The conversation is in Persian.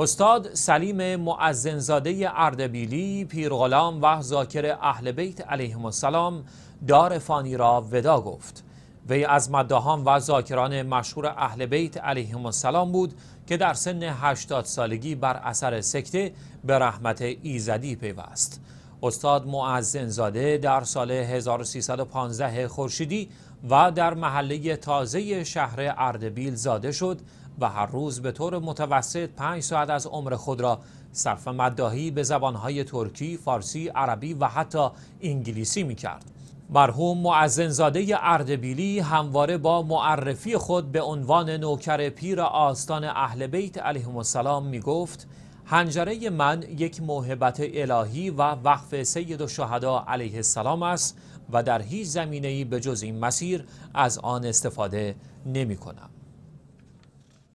استاد سلیم معزنزاده اردبیلی پیرغلام و زاکر اهل بیت علیهم السلام دار فانی را ودا گفت وی از مداهان و زاکران مشهور اهل بیت علیهم السلام بود که در سن 80 سالگی بر اثر سکته به رحمت ایزدی پیوست استاد معزنزاده در سال 1315 خورشیدی و در محله تازه شهر اردبیل زاده شد و هر روز به طور متوسط 5 ساعت از عمر خود را صرف مداهی به زبانهای ترکی، فارسی، عربی و حتی انگلیسی می کرد. مرحوم معزنزاده اردبیلی همواره با معرفی خود به عنوان نوکر پیر آستان اهل بیت علیه السلام می گفت هنجره من یک موهبت الهی و وقف سید و شهدا علیه السلام است و در هیچ زمینه‌ای به جز این مسیر از آن استفاده نمی کنم.